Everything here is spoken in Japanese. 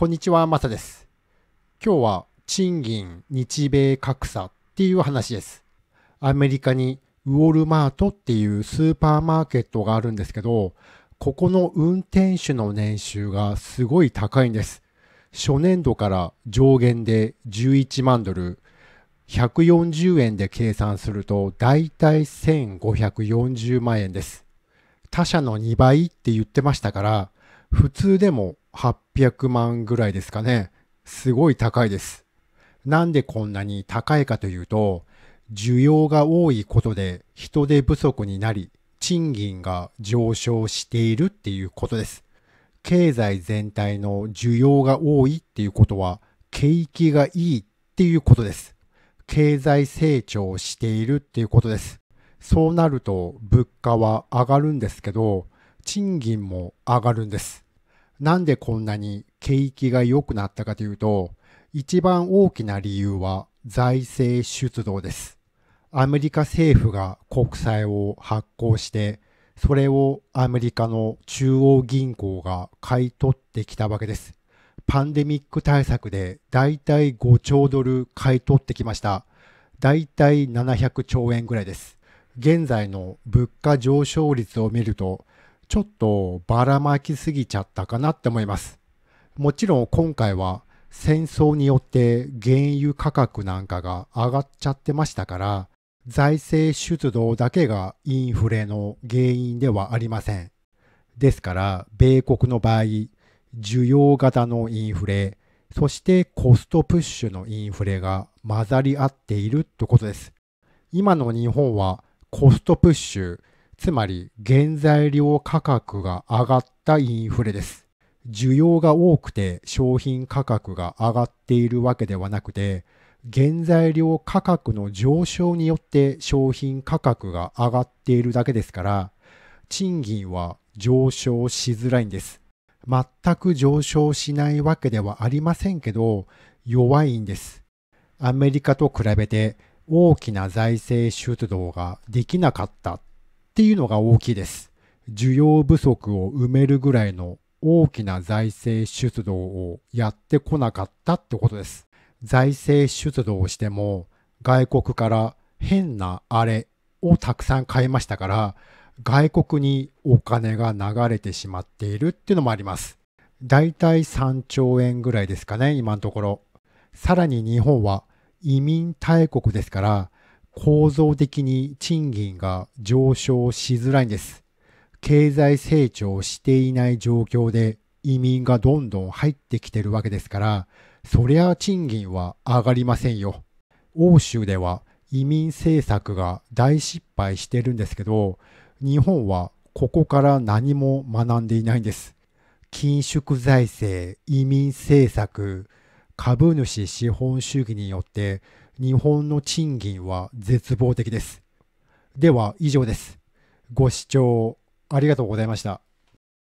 こんにちは、まさです。今日は賃金、日米格差っていう話です。アメリカにウォルマートっていうスーパーマーケットがあるんですけど、ここの運転手の年収がすごい高いんです。初年度から上限で11万ドル、140円で計算すると大体1540万円です。他社の2倍って言ってましたから、普通でも800万ぐらいですかね。すごい高いです。なんでこんなに高いかというと、需要が多いことで人手不足になり、賃金が上昇しているっていうことです。経済全体の需要が多いっていうことは、景気がいいっていうことです。経済成長しているっていうことです。そうなると物価は上がるんですけど、賃金も上がるんです。なんでこんなに景気が良くなったかというと、一番大きな理由は財政出動です。アメリカ政府が国債を発行して、それをアメリカの中央銀行が買い取ってきたわけです。パンデミック対策でだいたい5兆ドル買い取ってきました。だいたい700兆円ぐらいです。現在の物価上昇率を見ると、ちょっとばらまきすぎちゃったかなって思います。もちろん今回は戦争によって原油価格なんかが上がっちゃってましたから、財政出動だけがインフレの原因ではありません。ですから、米国の場合、需要型のインフレ、そしてコストプッシュのインフレが混ざり合っているってことです。今の日本はコストプッシュ、つまり原材料価格が上がったインフレです。需要が多くて商品価格が上がっているわけではなくて、原材料価格の上昇によって商品価格が上がっているだけですから、賃金は上昇しづらいんです。全く上昇しないわけではありませんけど、弱いんです。アメリカと比べて大きな財政出動ができなかったっていうのが大きいです。需要不足を埋めるぐらいの大きな財政出動をやってこなかったってことです。財政出動をしても外国から変なあれをたくさん買いましたから外国にお金が流れてしまっているっていうのもあります。だいたい3兆円ぐらいですかね、今のところ。さらに日本は移民大国ですから構造的に賃金が上昇しづらいんです。経済成長していない状況で移民がどんどん入ってきてるわけですから、そりゃ賃金は上がりませんよ。欧州では移民政策が大失敗してるんですけど、日本はここから何も学んでいないんです。緊縮財政、移民政策、株主資本主義によって日本の賃金は絶望的です。では以上です。ご視聴ありがとうございました。